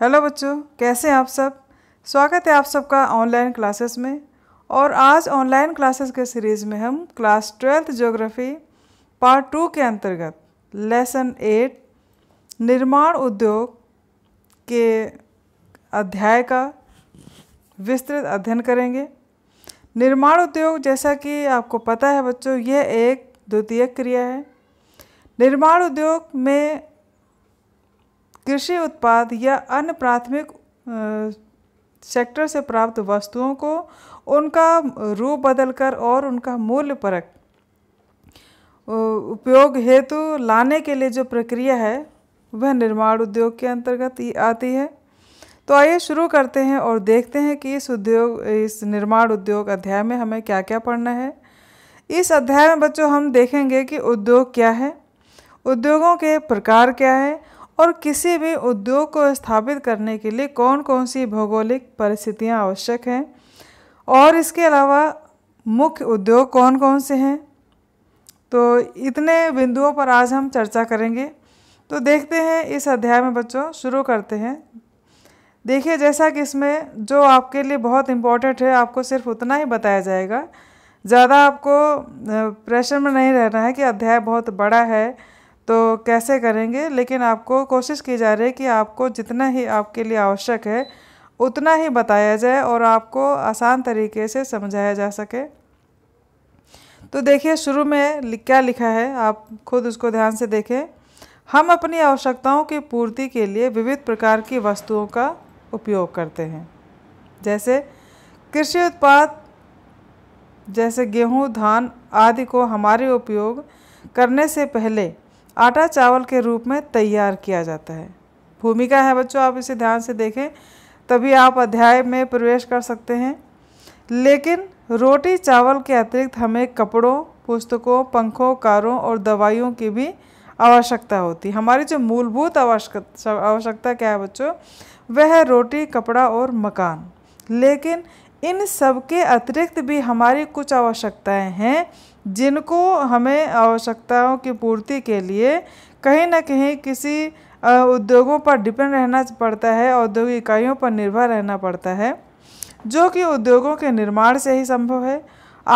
hello बच्चों कैसे हैं आप सब स्वागत है आप सबका ऑनलाइन क्लासेस में और आज ऑनलाइन क्लासेस के सीरीज़ में हम class twelfth geography part two के अंतर्गत लेसन एट निर्माण उद्योग के अध्याय का विस्तृत अध्ययन करेंगे निर्माण उद्योग जैसा कि आपको पता है बच्चों यह एक द्वितीय क्रिया है निर्माण उद्योग में कृषि उत्पाद या अन्य प्राथमिक सेक्टर से प्राप्त वस्तुओं को उनका रूप बदलकर और उनका मूल्य परक उपयोग हेतु लाने के लिए जो प्रक्रिया है वह निर्माण उद्योग के अंतर्गत आती है तो आइए शुरू करते हैं और देखते हैं कि इस उद्योग इस निर्माण उद्योग अध्याय में हमें क्या क्या पढ़ना है इस अध्याय में बच्चों हम देखेंगे कि उद्योग क्या है उद्योगों के प्रकार क्या है और किसी भी उद्योग को स्थापित करने के लिए कौन कौन सी भौगोलिक परिस्थितियाँ आवश्यक हैं और इसके अलावा मुख्य उद्योग कौन कौन से हैं तो इतने बिंदुओं पर आज हम चर्चा करेंगे तो देखते हैं इस अध्याय में बच्चों शुरू करते हैं देखिए जैसा कि इसमें जो आपके लिए बहुत इम्पोर्टेंट है आपको सिर्फ उतना ही बताया जाएगा ज़्यादा आपको प्रेशर में नहीं रहना है कि अध्याय बहुत बड़ा है तो कैसे करेंगे लेकिन आपको कोशिश की जा रही है कि आपको जितना ही आपके लिए आवश्यक है उतना ही बताया जाए और आपको आसान तरीके से समझाया जा सके तो देखिए शुरू में क्या लिखा है आप खुद उसको ध्यान से देखें हम अपनी आवश्यकताओं की पूर्ति के लिए विविध प्रकार की वस्तुओं का उपयोग करते हैं जैसे कृषि उत्पाद जैसे गेहूं, धान आदि को हमारे उपयोग करने से पहले आटा चावल के रूप में तैयार किया जाता है भूमिका है बच्चों आप इसे ध्यान से देखें तभी आप अध्याय में प्रवेश कर सकते हैं लेकिन रोटी चावल के अतिरिक्त हमें कपड़ों पुस्तकों पंखों कारों और दवाइयों की भी आवश्यकता होती है हमारी जो मूलभूत आवश्यकता क्या है बच्चों वह है रोटी कपड़ा और मकान लेकिन इन सब के अतिरिक्त भी हमारी कुछ आवश्यकताएं हैं जिनको हमें आवश्यकताओं की पूर्ति के लिए कहीं ना कहीं किसी उद्योगों पर डिपेंड रहना पड़ता है औद्योगिक इकाइयों पर निर्भर रहना पड़ता है जो कि उद्योगों के निर्माण से ही संभव है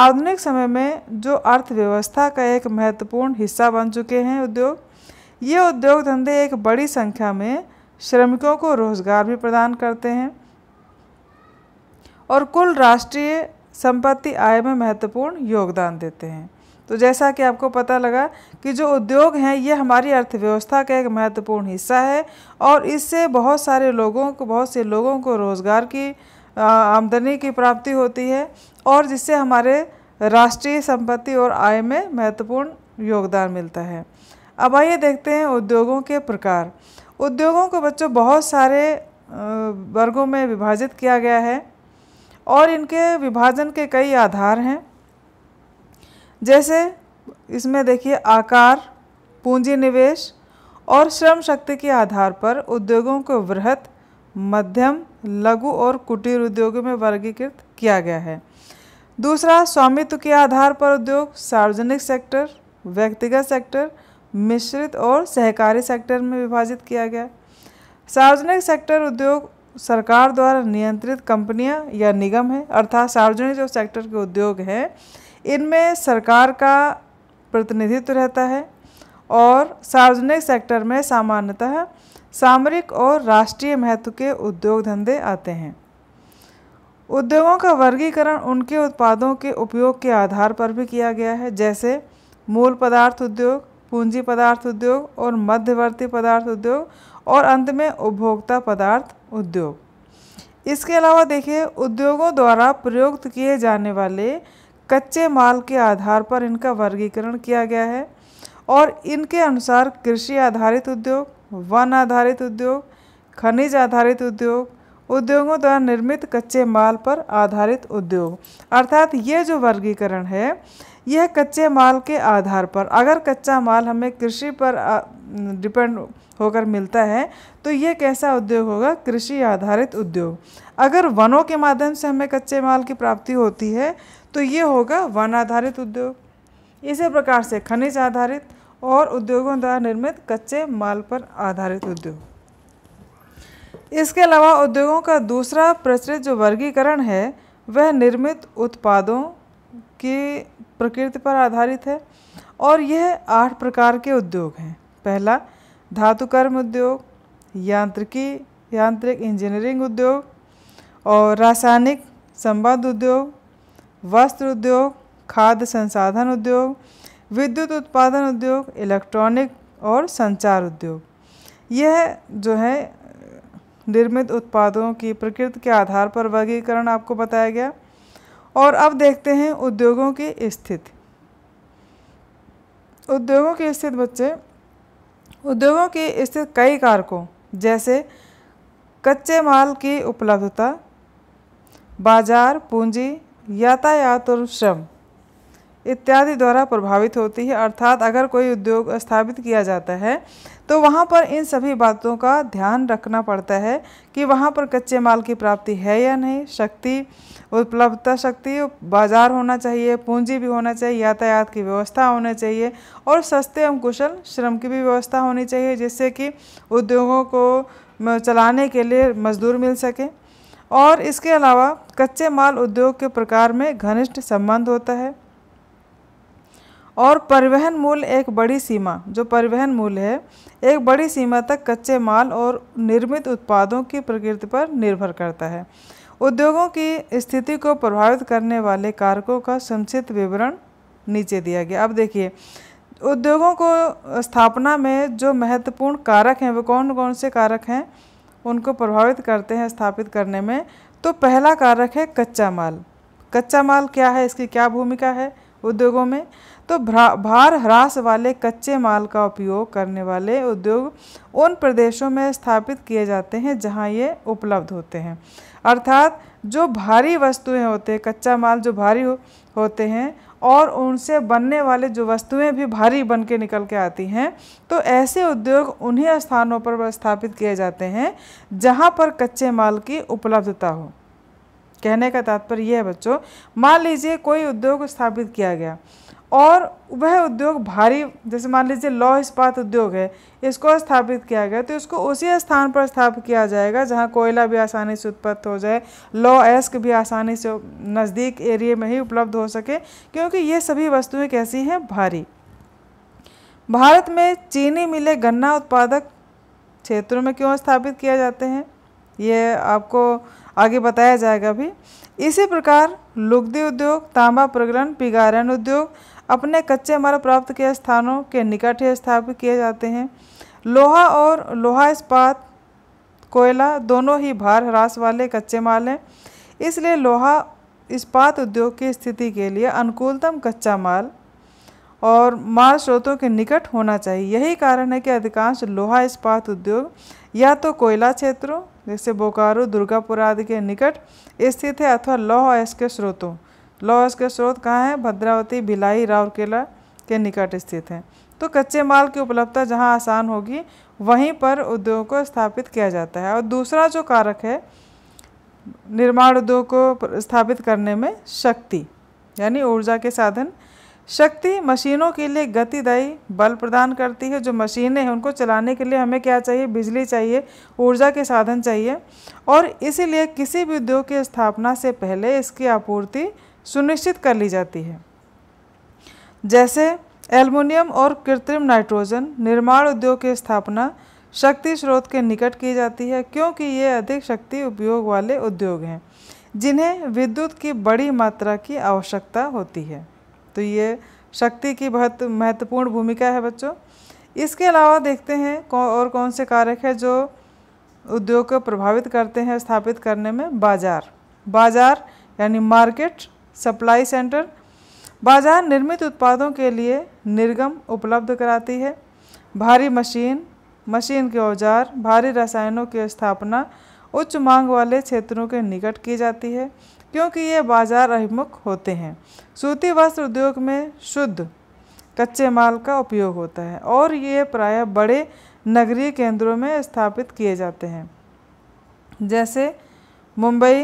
आधुनिक समय में जो अर्थव्यवस्था का एक महत्वपूर्ण हिस्सा बन चुके हैं उद्योग ये उद्योग धंधे एक बड़ी संख्या में श्रमिकों को रोजगार भी प्रदान करते हैं और कुल राष्ट्रीय संपत्ति आय में महत्वपूर्ण योगदान देते हैं तो जैसा कि आपको पता लगा कि जो उद्योग हैं ये हमारी अर्थव्यवस्था का एक महत्वपूर्ण हिस्सा है और इससे बहुत सारे लोगों को बहुत से लोगों को रोज़गार की आमदनी की प्राप्ति होती है और जिससे हमारे राष्ट्रीय संपत्ति और आय में महत्वपूर्ण योगदान मिलता है अब आइए देखते हैं उद्योगों के प्रकार उद्योगों को बच्चों बहुत सारे वर्गों में विभाजित किया गया है और इनके विभाजन के कई आधार हैं जैसे इसमें देखिए आकार पूंजी निवेश और श्रम शक्ति के आधार पर उद्योगों को वृहत मध्यम लघु और कुटीर उद्योगों में वर्गीकृत किया गया है दूसरा स्वामित्व के आधार पर उद्योग सार्वजनिक सेक्टर व्यक्तिगत सेक्टर मिश्रित और सहकारी सेक्टर में विभाजित किया गया सार्वजनिक सेक्टर उद्योग सरकार द्वारा नियंत्रित कंपनियां या निगम हैं अर्थात सार्वजनिक जो सेक्टर के उद्योग हैं इनमें सरकार का प्रतिनिधित्व रहता है और सार्वजनिक सेक्टर में सामान्यतः सामरिक और राष्ट्रीय महत्व के उद्योग धंधे आते हैं उद्योगों का वर्गीकरण उनके उत्पादों के उपयोग के आधार पर भी किया गया है जैसे मूल पदार्थ उद्योग पूंजी पदार्थ उद्योग और मध्यवर्ती पदार्थ उद्योग और अंत में उपभोक्ता पदार्थ उद्योग इसके अलावा देखिए उद्योगों द्वारा प्रयुक्त किए जाने वाले कच्चे माल के आधार पर इनका वर्गीकरण किया गया है और इनके अनुसार कृषि आधारित उद्योग वन आधारित उद्योग खनिज आधारित उद्योग उद्योगों द्वारा निर्मित कच्चे माल पर आधारित उद्योग अर्थात ये जो वर्गीकरण है यह कच्चे माल के आधार पर अगर कच्चा माल हमें कृषि पर डिपेंड होकर मिलता है तो यह कैसा उद्योग होगा कृषि आधारित उद्योग अगर वनों के माध्यम से हमें कच्चे माल की प्राप्ति होती है तो ये होगा वन आधारित उद्योग इसी प्रकार से खनिज आधारित और उद्योगों द्वारा निर्मित कच्चे माल पर आधारित उद्योग इसके अलावा उद्योगों का दूसरा प्रचलित जो वर्गीकरण है वह निर्मित उत्पादों की प्रकृति पर आधारित है और यह आठ प्रकार के उद्योग हैं पहला धातुकर्म उद्योग यांत्रिकी यांत्रिक इंजीनियरिंग उद्योग और रासायनिक संबद्ध उद्योग वस्त्र उद्योग खाद्य संसाधन उद्योग विद्युत उत्पादन उद्योग इलेक्ट्रॉनिक और संचार उद्योग यह जो है निर्मित उत्पादों की प्रकृति के आधार पर वर्गीकरण आपको बताया गया और अब देखते हैं उद्योगों की स्थिति उद्योगों की स्थिति बच्चे उद्योगों की स्थिति कई कारकों जैसे कच्चे माल की उपलब्धता बाजार पूंजी यातायात और श्रम इत्यादि द्वारा प्रभावित होती है अर्थात अगर कोई उद्योग स्थापित किया जाता है तो वहाँ पर इन सभी बातों का ध्यान रखना पड़ता है कि वहाँ पर कच्चे माल की प्राप्ति है या नहीं शक्ति उपलब्धता शक्ति बाज़ार होना चाहिए पूंजी भी होना चाहिए यातायात की व्यवस्था होनी चाहिए और सस्ते एवं कुशल श्रम की भी व्यवस्था होनी चाहिए जिससे कि उद्योगों को चलाने के लिए मजदूर मिल सके और इसके अलावा कच्चे माल उद्योग के प्रकार में घनिष्ठ संबंध होता है और परिवहन मूल्य एक बड़ी सीमा जो परिवहन मूल्य है एक बड़ी सीमा तक कच्चे माल और निर्मित उत्पादों की प्रकृति पर निर्भर करता है उद्योगों की स्थिति को प्रभावित करने वाले कारकों का संक्षिप्त विवरण नीचे दिया गया अब देखिए उद्योगों को स्थापना में जो महत्वपूर्ण कारक हैं वो कौन कौन से कारक हैं उनको प्रभावित करते हैं स्थापित करने में तो पहला कारक है कच्चा माल कच्चा माल क्या है इसकी क्या भूमिका है उद्योगों में तो भार ह्रास वाले कच्चे माल का उपयोग करने वाले उद्योग उन प्रदेशों में स्थापित किए जाते हैं जहाँ ये उपलब्ध होते हैं अर्थात जो भारी वस्तुएं होते हैं कच्चा माल जो भारी हो, होते हैं और उनसे बनने वाले जो वस्तुएं भी भारी बन के निकल के आती हैं तो ऐसे उद्योग उन्हीं स्थानों पर स्थापित किए जाते हैं जहां पर कच्चे माल की उपलब्धता हो कहने का तात्पर्य यह है बच्चों मान लीजिए कोई उद्योग स्थापित किया गया और वह उद्योग भारी जैसे मान लीजिए लौह इस्पात उद्योग है इसको स्थापित किया गया तो इसको उसी स्थान पर स्थापित किया जाएगा जहाँ कोयला भी आसानी से उत्पन्न हो जाए लौ एस्क भी आसानी से नज़दीक एरिए में ही उपलब्ध हो सके क्योंकि ये सभी वस्तुएं कैसी हैं भारी भारत में चीनी मिले गन्ना उत्पादक क्षेत्रों में क्यों स्थापित किया जाते हैं ये आपको आगे बताया जाएगा भी इसी प्रकार लुगदी उद्योग तांबा प्रगलन पिगारन उद्योग अपने कच्चे माल प्राप्त के स्थानों के निकट ही स्थापित किए जाते हैं लोहा और लोहा इस्पात कोयला दोनों ही भार ह्रास वाले कच्चे माल हैं इसलिए लोहा इस्पात उद्योग की स्थिति के लिए अनुकूलतम कच्चा माल और माल स्रोतों के निकट होना चाहिए यही कारण है कि अधिकांश लोहा इस्पात उद्योग या तो कोयला क्षेत्रों जैसे बोकारो दुर्गापुर आदि के निकट स्थित है अथवा लौह के स्रोतों लौह अयस्क के स्रोत कहाँ हैं भद्रावती भिलाई राउरकेला के निकट स्थित हैं तो कच्चे माल की उपलब्धता जहाँ आसान होगी वहीं पर उद्योग को स्थापित किया जाता है और दूसरा जो कारक है निर्माण उद्योग को स्थापित करने में शक्ति यानी ऊर्जा के साधन शक्ति मशीनों के लिए गतिदायी बल प्रदान करती है जो मशीनें हैं उनको चलाने के लिए हमें क्या चाहिए बिजली चाहिए ऊर्जा के साधन चाहिए और इसीलिए किसी भी उद्योग की स्थापना से पहले इसकी आपूर्ति सुनिश्चित कर ली जाती है जैसे एल्युमिनियम और कृत्रिम नाइट्रोजन निर्माण उद्योग की स्थापना शक्ति स्रोत के निकट की जाती है क्योंकि ये अधिक शक्ति उपयोग वाले उद्योग हैं जिन्हें विद्युत की बड़ी मात्रा की आवश्यकता होती है तो ये शक्ति की बहुत महत्वपूर्ण भूमिका है बच्चों इसके अलावा देखते हैं कौ, और कौन से कारक है जो उद्योग को प्रभावित करते हैं स्थापित करने में बाजार बाजार यानी मार्केट सप्लाई सेंटर बाजार निर्मित उत्पादों के लिए निर्गम उपलब्ध कराती है भारी मशीन मशीन के औजार भारी रसायनों की स्थापना उच्च मांग वाले क्षेत्रों के निकट की जाती है क्योंकि ये बाजार अभिमुख होते हैं सूती वस्त्र उद्योग में शुद्ध कच्चे माल का उपयोग होता है और ये प्रायः बड़े नगरीय केंद्रों में स्थापित किए जाते हैं जैसे मुंबई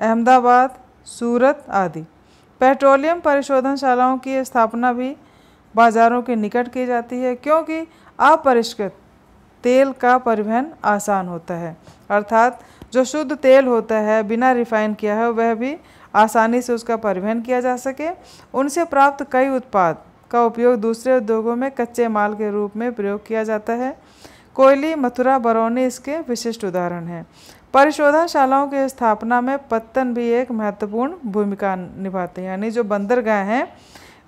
अहमदाबाद सूरत आदि पेट्रोलियम परिशोधनशालाओं की स्थापना भी बाज़ारों के निकट की जाती है क्योंकि अपरिष्कृत तेल का परिवहन आसान होता है अर्थात जो शुद्ध तेल होता है बिना रिफाइन किया है वह भी आसानी से उसका परिवहन किया जा सके उनसे प्राप्त कई उत्पाद का उपयोग दूसरे उद्योगों में कच्चे माल के रूप में प्रयोग किया जाता है कोयली मथुरा बरौनी इसके विशिष्ट उदाहरण हैं परिशोधनशालाओं की स्थापना में पत्तन भी एक महत्वपूर्ण भूमिका निभाते हैं यानी जो बंदरगाह हैं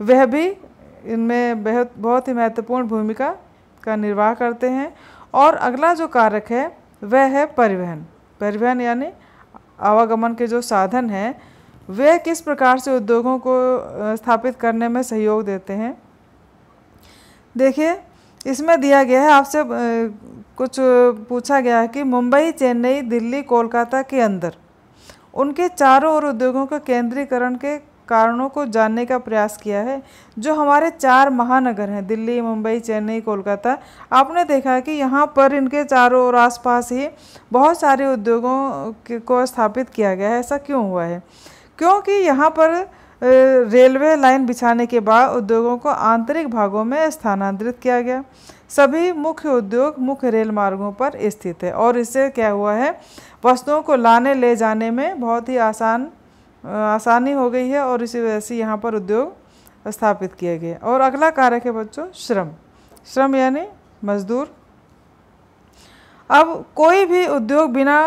वह भी इनमें बेहद बहुत ही महत्वपूर्ण भूमिका का निर्वाह करते हैं और अगला जो कारक है वह है परिवहन परिवहन यानी आवागमन के जो साधन हैं वे किस प्रकार से उद्योगों को स्थापित करने में सहयोग देते हैं देखिए इसमें दिया गया है आपसे कुछ पूछा गया है कि मुंबई चेन्नई दिल्ली कोलकाता के अंदर उनके चारों ओर उद्योगों के केंद्रीकरण के कारणों को जानने का प्रयास किया है जो हमारे चार महानगर हैं दिल्ली मुंबई चेन्नई कोलकाता आपने देखा है कि यहाँ पर इनके चारों ओर आसपास ही बहुत सारे उद्योगों को स्थापित किया गया है ऐसा क्यों हुआ है क्योंकि यहाँ पर रेलवे लाइन बिछाने के बाद उद्योगों को आंतरिक भागों में स्थानांतरित किया गया सभी मुख्य उद्योग मुख्य रेल मार्गों पर स्थित है और इससे क्या हुआ है वस्तुओं को लाने ले जाने में बहुत ही आसान आसानी हो गई है और इसी वजह से यहाँ पर उद्योग स्थापित किए गए और अगला कारक है बच्चों श्रम श्रम यानी मजदूर अब कोई भी उद्योग बिना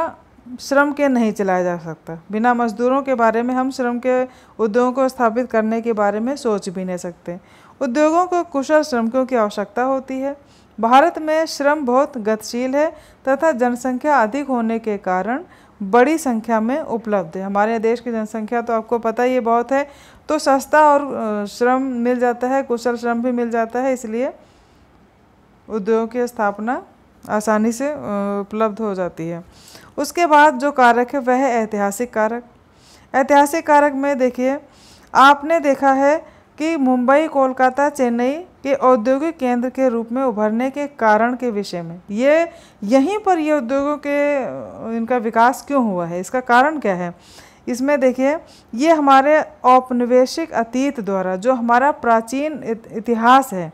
श्रम के नहीं चलाया जा सकता बिना मजदूरों के बारे में हम श्रम के उद्योगों को स्थापित करने के बारे में सोच भी नहीं सकते उद्योगों को कुशल श्रमिकों की आवश्यकता होती है भारत में श्रम बहुत गतिशील है तथा जनसंख्या अधिक होने के कारण बड़ी संख्या में उपलब्ध है हमारे देश की जनसंख्या तो आपको पता ही बहुत है तो सस्ता और श्रम मिल जाता है कुशल श्रम भी मिल जाता है इसलिए उद्योगों की स्थापना आसानी से उपलब्ध हो जाती है उसके बाद जो कारक है वह है ऐतिहासिक कारक ऐतिहासिक कारक में देखिए आपने देखा है कि मुंबई कोलकाता चेन्नई के औद्योगिक केंद्र के रूप में उभरने के कारण के विषय में ये यहीं पर ये उद्योगों के इनका विकास क्यों हुआ है इसका कारण क्या है इसमें देखिए ये हमारे औपनिवेशिक अतीत द्वारा जो हमारा प्राचीन इतिहास है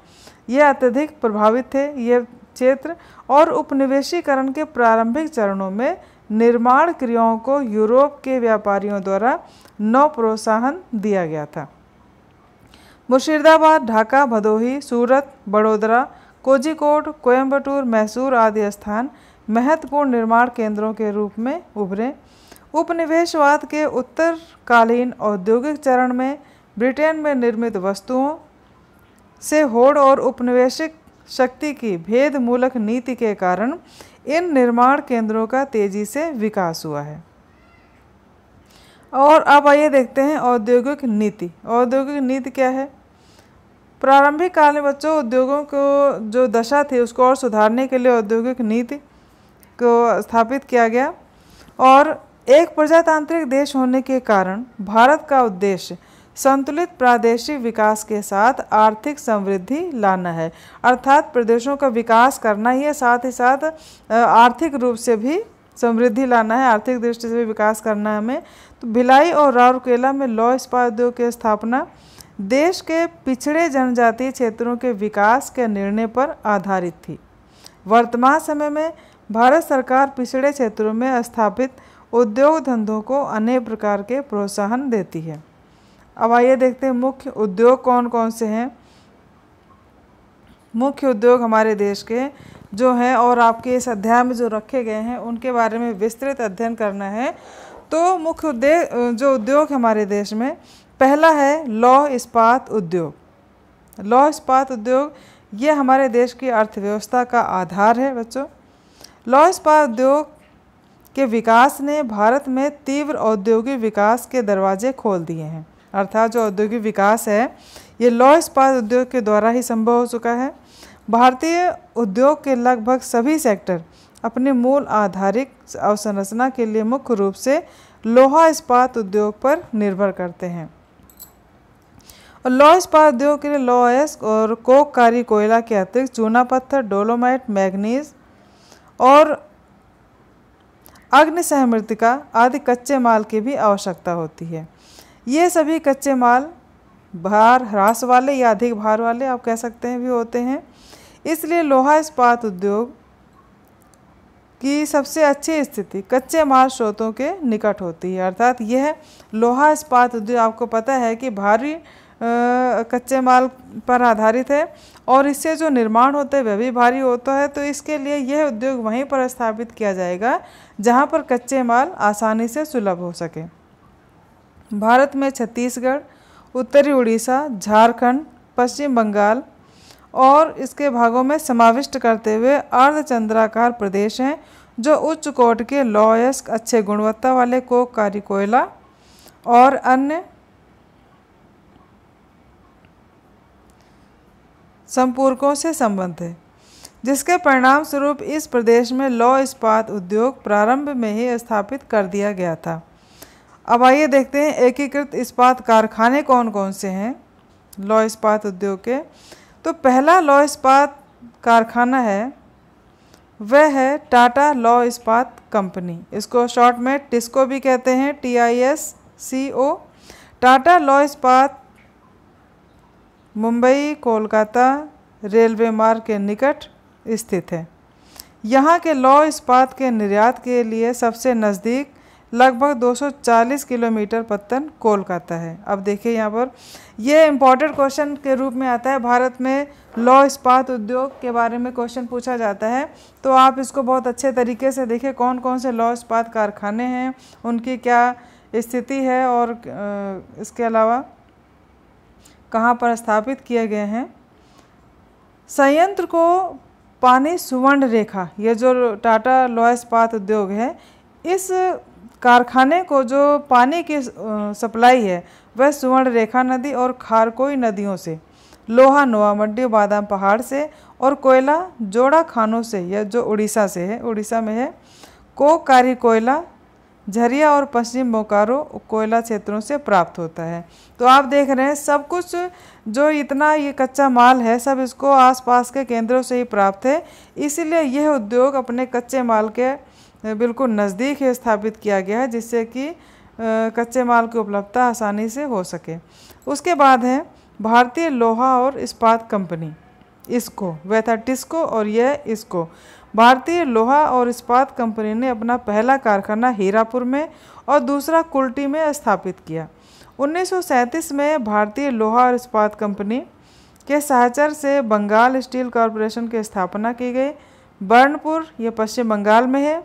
ये अत्यधिक प्रभावित थे ये क्षेत्र और उपनिवेशीकरण के प्रारंभिक चरणों में निर्माण क्रियाओं को यूरोप के व्यापारियों द्वारा नौ प्रोत्साहन दिया गया था मुर्शिदाबाद ढाका भदोही सूरत बड़ोदरा कोजिकोड कोयम्बटूर मैसूर आदि स्थान महत्वपूर्ण निर्माण केंद्रों के रूप में उभरे उपनिवेशवाद के उत्तरकालीन औद्योगिक चरण में ब्रिटेन में निर्मित वस्तुओं से होड़ और उपनिवेशिक शक्ति की भेदमूलक नीति के कारण इन निर्माण केंद्रों का तेज़ी से विकास हुआ है और अब आइए देखते हैं औद्योगिक नीति औद्योगिक नीति क्या है प्रारंभिक काल में बच्चों उद्योगों को जो दशा थी उसको और सुधारने के लिए औद्योगिक नीति को स्थापित किया गया और एक प्रजातांत्रिक देश होने के कारण भारत का उद्देश्य संतुलित प्रादेशिक विकास के साथ आर्थिक समृद्धि लाना है अर्थात प्रदेशों का विकास करना ही है साथ ही साथ आर्थिक रूप से भी समृद्धि लाना है आर्थिक दृष्टि से भी विकास करना है हमें तो भिलाई और राउरकेला में लौ इस्पात उद्योग की स्थापना देश के पिछड़े जनजातीय क्षेत्रों के विकास के निर्णय पर आधारित थी वर्तमान समय में भारत सरकार पिछड़े क्षेत्रों में स्थापित उद्योग धंधों को अनेक प्रकार के प्रोत्साहन देती है अब आइए देखते हैं मुख्य उद्योग कौन कौन से हैं मुख्य उद्योग हमारे देश के जो हैं और आपके इस अध्याय में जो रखे गए हैं उनके बारे में विस्तृत अध्ययन करना है तो मुख्य उद्योग जो उद्योग हमारे देश में पहला है लौह इस्पात उद्योग लौह इस्पात उद्योग ये हमारे देश की अर्थव्यवस्था का आधार है बच्चों लौह इस्पात उद्योग के विकास ने भारत में तीव्र औद्योगिक विकास के दरवाजे खोल दिए हैं अर्थात जो औद्योगिक विकास है ये लौह इस्पात उद्योग के द्वारा ही संभव हो चुका है भारतीय उद्योग के लगभग सभी सेक्टर अपने मूल आधारित अवसंरचना के लिए मुख्य रूप से लोहा इस्पात उद्योग पर निर्भर करते हैं और लौह इस्पात उद्योग के लिए लौह और कोकारी कोयला के अतिरिक्त चूना पत्थर डोलोमाइट मैग्नीज और अग्नि सहमृतिका आदि कच्चे माल की भी आवश्यकता होती है ये सभी कच्चे माल भार ह्रास वाले या अधिक भार वाले आप कह सकते हैं भी होते हैं इसलिए लोहा इस्पात उद्योग की सबसे अच्छी स्थिति कच्चे माल स्रोतों के निकट होती है अर्थात यह लोहा इस्पात उद्योग आपको पता है कि भारी आ, कच्चे माल पर आधारित है और इससे जो निर्माण होता है वह भी भारी होता है तो इसके लिए यह उद्योग वहीं पर स्थापित किया जाएगा जहां पर कच्चे माल आसानी से सुलभ हो सके भारत में छत्तीसगढ़ उत्तरी उड़ीसा झारखंड पश्चिम बंगाल और इसके भागों में समाविष्ट करते हुए अर्धचंद्राकार प्रदेश हैं जो उच्च कोट के लॉयस्क अच्छे गुणवत्ता वाले कोक कारी कोयला और अन्य संपूर्कों से संबंध है जिसके परिणाम स्वरूप इस प्रदेश में लौ इस्पात उद्योग प्रारंभ में ही स्थापित कर दिया गया था अब आइए देखते हैं एकीकृत इस्पात कारखाने कौन कौन से हैं लॉ इस्पात उद्योग के तो पहला लॉ इस्पात कारखाना है वह है टाटा लॉ इस्पात कंपनी इसको शॉर्ट में टिस्को भी कहते हैं T I S C O Tata लॉ इस्पात मुंबई कोलकाता रेलवे मार्ग के निकट स्थित है यहाँ के लॉ इस्पात के निर्यात के लिए सबसे नज़दीक लगभग 240 किलोमीटर पत्तन कोलकाता है अब देखिए यहाँ पर यह इम्पोर्टेंट क्वेश्चन के रूप में आता है भारत में लौ इस्पात उद्योग के बारे में क्वेश्चन पूछा जाता है तो आप इसको बहुत अच्छे तरीके से देखें कौन कौन से लौ इस्पात कारखाने हैं उनकी क्या स्थिति है और इसके अलावा कहाँ पर स्थापित किए गए हैं संयंत्र को पानी सुवर्ण रेखा ये जो टाटा लॉ इस्पात उद्योग है इस कारखाने को जो पानी की सप्लाई है वह सुवर्ण रेखा नदी और खारकोई नदियों से लोहा नोआ मड्डी बादाम पहाड़ से और कोयला जोड़ा खानों से या जो उड़ीसा से है उड़ीसा में है कोकारी कोयला झरिया और पश्चिम बोकारो कोयला क्षेत्रों से प्राप्त होता है तो आप देख रहे हैं सब कुछ जो इतना ये कच्चा माल है सब इसको आसपास के केंद्रों से ही प्राप्त है इसीलिए यह उद्योग अपने कच्चे माल के बिल्कुल नज़दीक स्थापित किया गया है जिससे कि कच्चे माल की उपलब्धता आसानी से हो सके उसके बाद है भारतीय लोहा और इस्पात कंपनी इसको वह था टिस्को और यह इसको भारतीय लोहा और इस्पात कंपनी ने अपना पहला कारखाना हीरापुर में और दूसरा कुल्टी में स्थापित किया 1937 में भारतीय लोहा और इस्पात कंपनी के सहचर से बंगाल स्टील कॉरपोरेशन की स्थापना की गई बर्नपुर यह पश्चिम बंगाल में है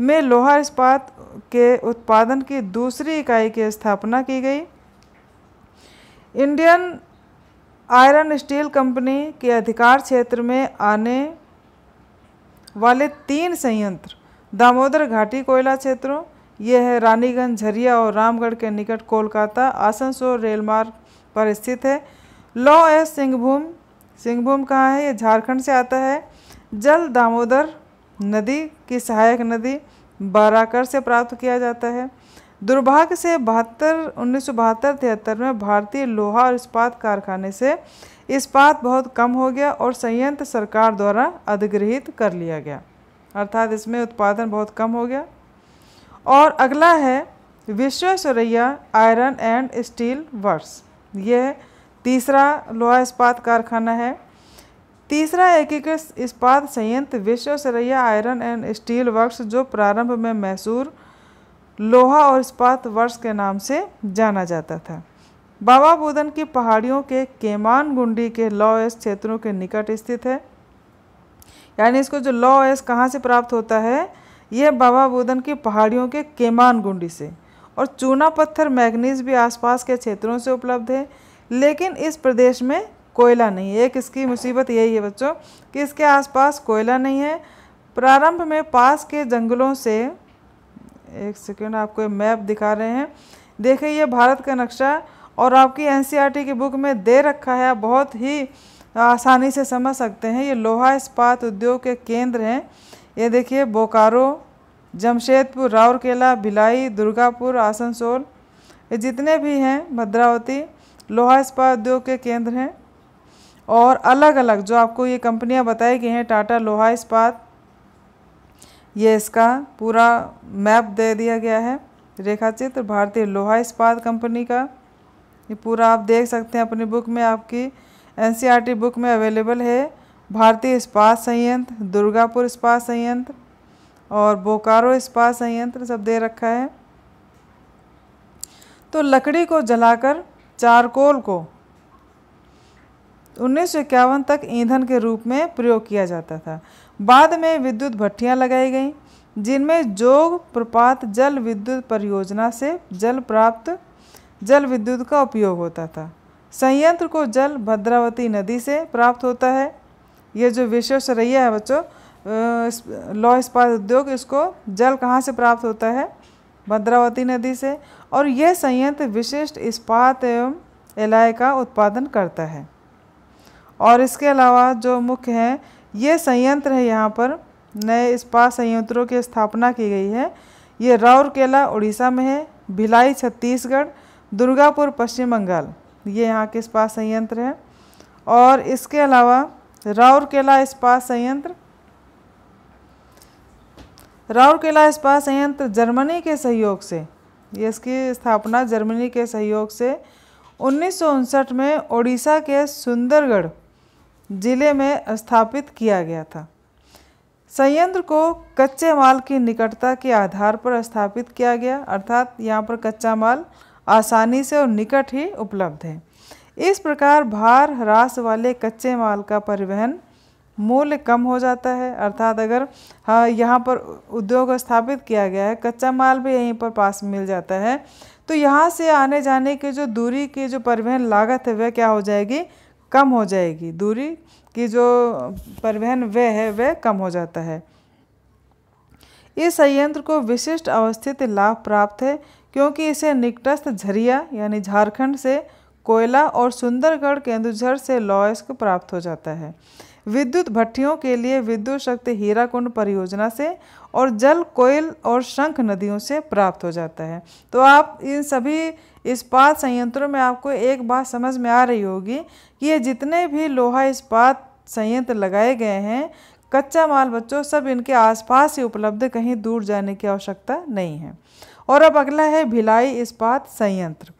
में लोहा इस्पात के उत्पादन की दूसरी इकाई की स्थापना की गई इंडियन आयरन स्टील कंपनी के अधिकार क्षेत्र में आने वाले तीन संयंत्र दामोदर घाटी कोयला क्षेत्रों ये है रानीगंज झरिया और रामगढ़ के निकट कोलकाता आसनसोल रेलमार्ग पर स्थित है लौ एस सिंहभूम सिंहभूम कहाँ है ये झारखंड से आता है जल दामोदर नदी की सहायक नदी बाराकर से प्राप्त किया जाता है दुर्भाग्य से बहत्तर उन्नीस सौ बहत्तर तिहत्तर में भारतीय लोहा और इस्पात कारखाने से इस्पात बहुत कम हो गया और संयंत्र सरकार द्वारा अधिग्रहित कर लिया गया अर्थात इसमें उत्पादन बहुत कम हो गया और अगला है Visvesvaraya iron and steel works यह तीसरा लोहा इस्पात कारखाना है तीसरा एकीकृत इस्पात संयंत्र Visvesvaraya iron and steel works जो प्रारंभ में मैसूर लोहा और इस्पात वर्ष के नाम से जाना जाता था बाबा बुदन की पहाड़ियों के केमान गुंडी के लॉ एस क्षेत्रों के निकट स्थित है यानी इसको जो लॉ एस कहाँ से प्राप्त होता है यह बाबा बुदन की पहाड़ियों के केमान गुंडी से और चूना पत्थर मैगनीज भी आसपास के क्षेत्रों से उपलब्ध है लेकिन इस प्रदेश में कोयला नहीं है एक इसकी मुसीबत यही है बच्चों कि इसके आसपास कोयला नहीं है प्रारंभ में पास के जंगलों से एक सेकेंड आपको मैप दिखा रहे हैं देखिए ये भारत का नक्शा और आपकी एन की बुक में दे रखा है बहुत ही आसानी से समझ सकते हैं ये लोहा इस्पात उद्योग के केंद्र हैं ये देखिए बोकारो जमशेदपुर राउरकेला भिलाई दुर्गापुर आसनसोल ये जितने भी हैं भद्रावती लोहा इस्पात उद्योग के केंद्र हैं और अलग अलग जो आपको ये कंपनियां बताई गई हैं टाटा लोहा इस्पात ये इसका पूरा मैप दे दिया गया है रेखा चित्र भारतीय लोहा इस्पात कंपनी का ये पूरा आप देख सकते हैं अपनी बुक में आपकी एन बुक में अवेलेबल है भारतीय इस्पात संयंत्र दुर्गापुर इस्पात संयंत्र और बोकारो इस्पात संयंत्र सब दे रखा है तो लकड़ी को जलाकर चारकोल को उन्नीस तक ईंधन के रूप में प्रयोग किया जाता था बाद में विद्युत भट्टियाँ लगाई गईं जिनमें जोग प्रपात जल विद्युत परियोजना से जल प्राप्त जल विद्युत का उपयोग होता था संयंत्र को जल भद्रावती नदी से प्राप्त होता है ये जो विश्व सरैया है बच्चों लौ इस्पात उद्योग इसको जल कहाँ से प्राप्त होता है भद्रावती नदी से और यह संयंत्र विशिष्ट इस्पात एवं एलाय का उत्पादन करता है और इसके अलावा जो मुख्य हैं ये संयंत्र है यहाँ पर नए इस्पात संयंत्रों की स्थापना की गई है ये राउरकेला उड़ीसा में है भिलाई छत्तीसगढ़ दुर्गापुर पश्चिम बंगाल ये यहाँ के इस्पात संयंत्र है और इसके अलावा राउरकेला इस्पात संयंत्र राउरकेला इस्पात संयंत्र जर्मनी के सहयोग से इसकी स्थापना जर्मनी के सहयोग से उन्नीस में ओडिशा के सुंदरगढ़ जिले में स्थापित किया गया था संयंत्र को कच्चे माल की निकटता के आधार पर स्थापित किया गया अर्थात यहाँ पर कच्चा माल आसानी से और निकट ही उपलब्ध है इस प्रकार भार ह्रास वाले कच्चे माल का परिवहन मूल्य कम हो जाता है अर्थात अगर हाँ यहाँ पर उद्योग स्थापित किया गया है कच्चा माल भी यहीं पर पास मिल जाता है तो यहाँ से आने जाने के जो दूरी की जो परिवहन लागत है वह क्या हो जाएगी कम हो जाएगी दूरी की जो परिवहन वे है वह कम हो जाता है इस संयंत्र को विशिष्ट अवस्थित लाभ प्राप्त है क्योंकि इसे निकटस्थ झरिया यानी झारखंड से कोयला और सुंदरगढ़ केंदुझर से लॉयस्क प्राप्त हो जाता है विद्युत भट्टियों के लिए विद्युत शक्ति हीराकुंड परियोजना से और जल कोयल और शंख नदियों से प्राप्त हो जाता है तो आप इन सभी इस्पात संयंत्रों में आपको एक बात समझ में आ रही होगी कि ये जितने भी लोहा इस्पात संयंत्र लगाए गए हैं कच्चा माल बच्चों सब इनके आसपास ही उपलब्ध कहीं दूर जाने की आवश्यकता नहीं है और अब अगला है भिलाई इस्पात संयंत्र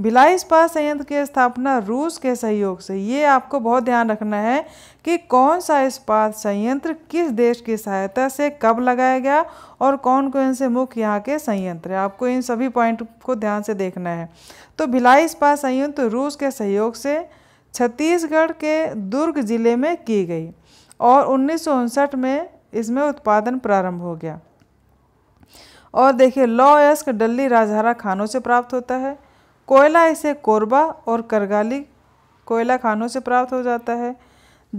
भिलाई इस्पात संयंत्र की स्थापना रूस के सहयोग से ये आपको बहुत ध्यान रखना है कि कौन सा इस्पात संयंत्र किस देश की सहायता से कब लगाया गया और कौन कौन से मुख्य यहाँ के संयंत्र है आपको इन सभी पॉइंट को ध्यान से देखना है तो भिलाई इस्पात संयंत्र रूस के सहयोग से छत्तीसगढ़ के दुर्ग जिले में की गई और उन्नीस में इसमें उत्पादन प्रारंभ हो गया और देखिए लॉ एस्क डल्ली राजहरा खानों से प्राप्त होता है कोयला इसे कोरबा और करगाली कोयला खानों से प्राप्त हो जाता है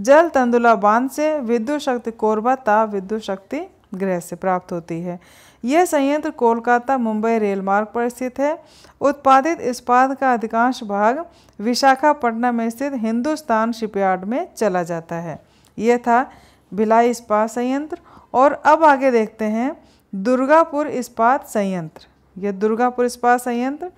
जल तंदुला बांध से विद्युत शक्ति कोरबा ताप विद्युत शक्ति गृह से प्राप्त होती है यह संयंत्र कोलकाता मुंबई रेल मार्ग पर स्थित है उत्पादित इस्पात का अधिकांश भाग विशाखापट्टनम में स्थित हिंदुस्तान शिपयार्ड में चला जाता है यह था भिलाई इस्पात संयंत्र और अब आगे देखते हैं दुर्गापुर इस्पात संयंत्र यह दुर्गापुर इस्पात संयंत्र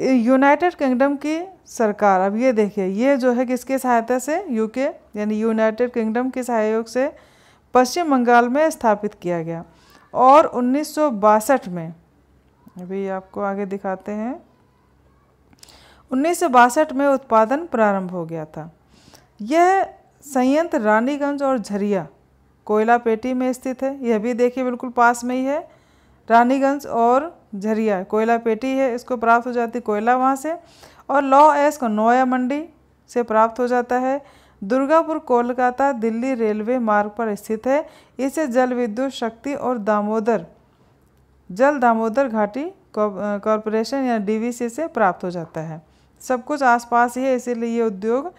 यूनाइटेड किंगडम की सरकार अब ये देखिए ये जो है किसके सहायता से यूके यानी यूनाइटेड किंगडम के सहयोग से पश्चिम बंगाल में स्थापित किया गया और उन्नीस में अभी आपको आगे दिखाते हैं उन्नीस में उत्पादन प्रारंभ हो गया था यह संयंत्र रानीगंज और झरिया कोयला पेटी में स्थित है यह भी देखिए बिल्कुल पास में ही है रानीगंज और झरिया कोयला पेटी है इसको प्राप्त हो जाती कोयला वहाँ से और लॉ एस को नोया मंडी से प्राप्त हो जाता है दुर्गापुर कोलकाता दिल्ली रेलवे मार्ग पर स्थित है इसे जल विद्युत शक्ति और दामोदर जल दामोदर घाटी कॉरपोरेशन या डीवीसी से प्राप्त हो जाता है सब कुछ आसपास ही है इसीलिए ये उद्योग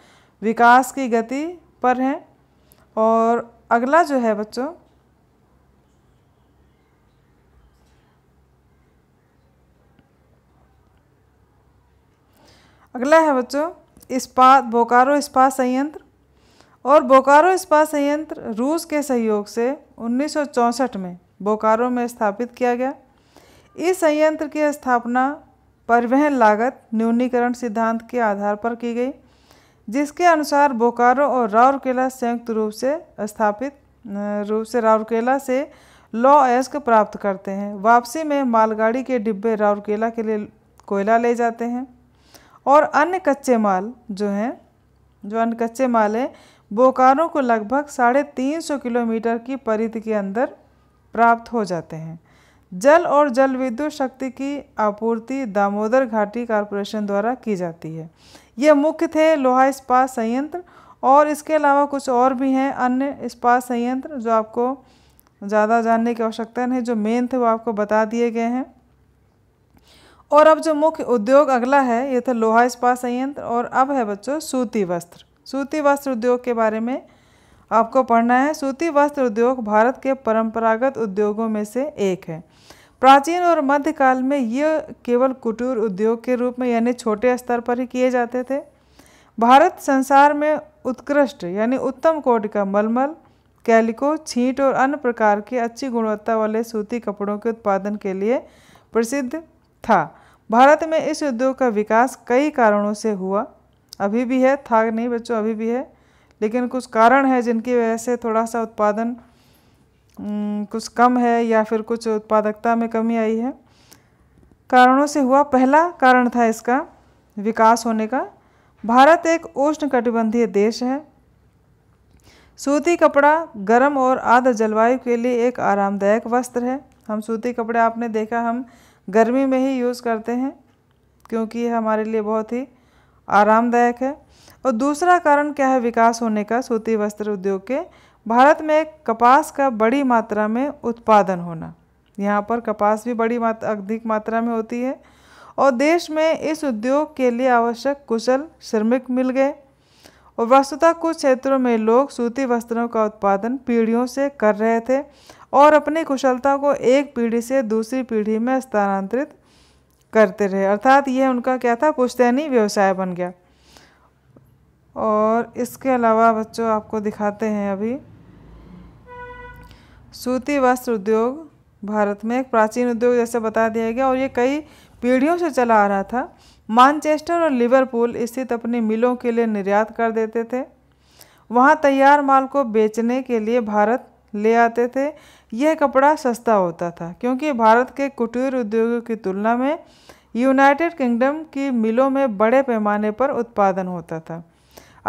विकास की गति पर हैं और अगला जो है बच्चों अगला है बच्चों इस्पात बोकारो इस्पात संयंत्र और बोकारो इस्पात संयंत्र रूस के सहयोग से 1964 में बोकारो में स्थापित किया गया इस संयंत्र की स्थापना परिवहन लागत न्यूनीकरण सिद्धांत के आधार पर की गई जिसके अनुसार बोकारो और राउरकेला संयुक्त रूप से स्थापित रूप से राउरकेला से लॉ एस्क प्राप्त करते हैं वापसी में मालगाड़ी के डिब्बे राउरकेला के लिए कोयला ले जाते हैं और अन्य कच्चे माल जो हैं जो अन्य कच्चे माल हैं बोकारों को लगभग साढ़े तीन सौ किलोमीटर की परिधि के अंदर प्राप्त हो जाते हैं जल और जल विद्युत शक्ति की आपूर्ति दामोदर घाटी कारपोरेशन द्वारा की जाती है ये मुख्य थे लोहा इस्पात संयंत्र और इसके अलावा कुछ और भी हैं अन्य इस्पात संयंत्र जो आपको ज़्यादा जानने की आवश्यकता नहीं जो मेन थे वो आपको बता दिए गए हैं और अब जो मुख्य उद्योग अगला है ये था लोहा इस्पात संयंत्र और अब है बच्चों सूती वस्त्र सूती वस्त्र उद्योग के बारे में आपको पढ़ना है सूती वस्त्र उद्योग भारत के परंपरागत उद्योगों में से एक है प्राचीन और मध्यकाल में ये केवल कुटीर उद्योग के रूप में यानी छोटे स्तर पर ही किए जाते थे भारत संसार में उत्कृष्ट यानी उत्तम कोट का मलमल कैलिको छींट और अन्य प्रकार के अच्छी गुणवत्ता वाले सूती कपड़ों के उत्पादन के लिए प्रसिद्ध था भारत में इस उद्योग का विकास कई कारणों से हुआ अभी भी है था नहीं बच्चों अभी भी है लेकिन कुछ कारण है जिनकी वजह से थोड़ा सा उत्पादन कुछ कम है या फिर कुछ उत्पादकता में कमी आई है कारणों से हुआ पहला कारण था इसका विकास होने का भारत एक उष्णकटिबंधीय देश है सूती कपड़ा गर्म और आर्द्र जलवायु के लिए एक आरामदायक वस्त्र है हम सूती कपड़े आपने देखा हम गर्मी में ही यूज़ करते हैं क्योंकि ये हमारे लिए बहुत ही आरामदायक है और दूसरा कारण क्या है विकास होने का सूती वस्त्र उद्योग के भारत में कपास का बड़ी मात्रा में उत्पादन होना यहाँ पर कपास भी बड़ी मात्र अधिक मात्रा में होती है और देश में इस उद्योग के लिए आवश्यक कुशल श्रमिक मिल गए और वस्तुतः कुछ क्षेत्रों में लोग सूती वस्त्रों का उत्पादन पीढ़ियों से कर रहे थे और अपनी कुशलता को एक पीढ़ी से दूसरी पीढ़ी में स्थानांतरित करते रहे अर्थात यह उनका क्या था पुश्तैनी व्यवसाय बन गया और इसके अलावा बच्चों आपको दिखाते हैं अभी सूती वस्त्र उद्योग भारत में एक प्राचीन उद्योग जैसे बता दिया गया और ये कई पीढ़ियों से चला आ रहा था मानचेस्टर और लिवरपूल स्थित अपनी मिलों के लिए निर्यात कर देते थे वहाँ तैयार माल को बेचने के लिए भारत ले आते थे यह कपड़ा सस्ता होता था क्योंकि भारत के कुटीर उद्योगों की तुलना में यूनाइटेड किंगडम की मिलों में बड़े पैमाने पर उत्पादन होता था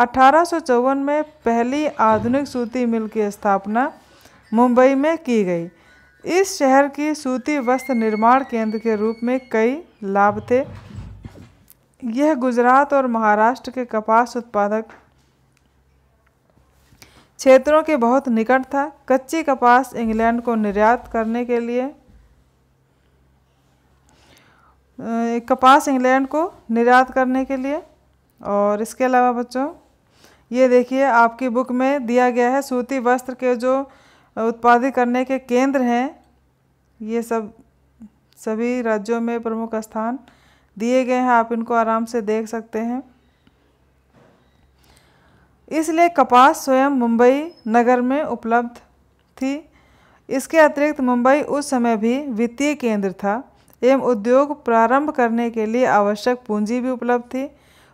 अठारह में पहली आधुनिक सूती मिल की स्थापना मुंबई में की गई इस शहर की सूती वस्त्र निर्माण केंद्र के रूप में कई लाभ थे यह गुजरात और महाराष्ट्र के कपास उत्पादक क्षेत्रों के बहुत निकट था कच्ची कपास इंग्लैंड को निर्यात करने के लिए कपास इंग्लैंड को निर्यात करने के लिए और इसके अलावा बच्चों ये देखिए आपकी बुक में दिया गया है सूती वस्त्र के जो उत्पादित करने के केंद्र हैं ये सब सभी राज्यों में प्रमुख स्थान दिए गए हैं आप इनको आराम से देख सकते हैं इसलिए कपास स्वयं मुंबई नगर में उपलब्ध थी इसके अतिरिक्त मुंबई उस समय भी वित्तीय केंद्र था एवं उद्योग प्रारंभ करने के लिए आवश्यक पूंजी भी उपलब्ध थी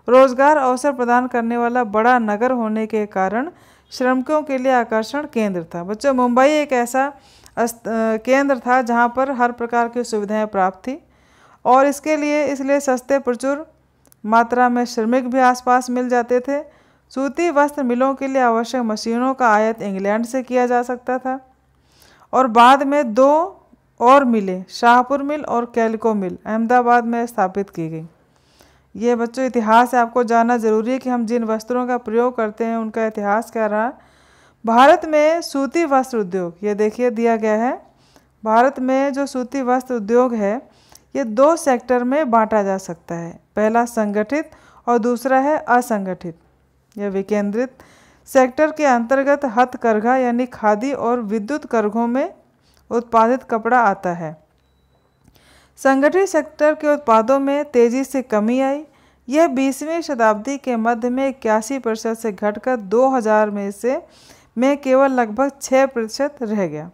रोजगार अवसर प्रदान करने वाला बड़ा नगर होने के कारण श्रमिकों के लिए आकर्षण केंद्र था बच्चों मुंबई एक ऐसा केंद्र था जहाँ पर हर प्रकार की सुविधाएं प्राप्त थी और इसके लिए इसलिए सस्ते प्रचुर मात्रा में श्रमिक भी आसपास मिल जाते थे सूती वस्त्र मिलों के लिए आवश्यक मशीनों का आयात इंग्लैंड से किया जा सकता था और बाद में दो और मिलें शाहपुर मिल और कैलको मिल अहमदाबाद में स्थापित की गई ये बच्चों इतिहास है आपको जानना ज़रूरी है कि हम जिन वस्त्रों का प्रयोग करते हैं उनका इतिहास क्या रहा भारत में सूती वस्त्र उद्योग ये देखिए दिया गया है भारत में जो सूती वस्त्र उद्योग है ये दो सेक्टर में बांटा जा सकता है पहला संगठित और दूसरा है असंगठित या विकेंद्रित सेक्टर के अंतर्गत हथकरघा यानी खादी और विद्युत करघों में उत्पादित कपड़ा आता है संगठित सेक्टर के उत्पादों में तेजी से कमी आई यह बीसवीं शताब्दी के मध्य में इक्यासी प्रतिशत से घटकर 2000 में से में केवल लगभग 6 प्रतिशत रह गया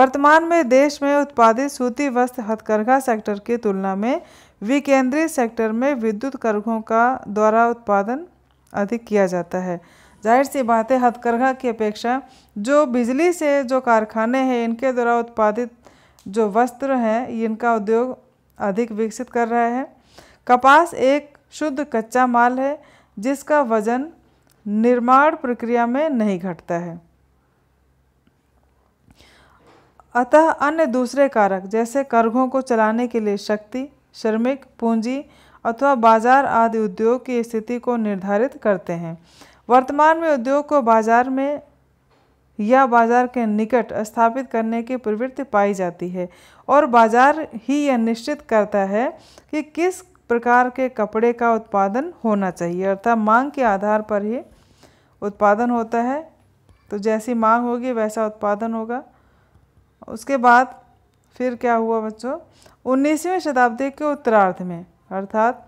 वर्तमान में देश में उत्पादित सूती वस्त्र हथकरघा सेक्टर की तुलना में विकेंद्रीय सेक्टर में विद्युत करघों का द्वारा उत्पादन अधिक किया जाता है जाहिर सी बात है हथकरघा की अपेक्षा जो बिजली से जो कारखाने हैं इनके द्वारा उत्पादित जो वस्त्र हैं इनका उद्योग अधिक विकसित कर रहा है कपास एक शुद्ध कच्चा माल है जिसका वजन निर्माण प्रक्रिया में नहीं घटता है अतः अन्य दूसरे कारक जैसे कर्घों को चलाने के लिए शक्ति श्रमिक पूंजी अथवा बाजार आदि उद्योग की स्थिति को निर्धारित करते हैं वर्तमान में उद्योग को बाजार में या बाजार के निकट स्थापित करने की प्रवृत्ति पाई जाती है और बाजार ही यह निश्चित करता है कि किस प्रकार के कपड़े का उत्पादन होना चाहिए अर्थात मांग के आधार पर ही उत्पादन होता है तो जैसी मांग होगी वैसा उत्पादन होगा उसके बाद फिर क्या हुआ बच्चों उन्नीसवीं शताब्दी के उत्तरार्ध में अर्थात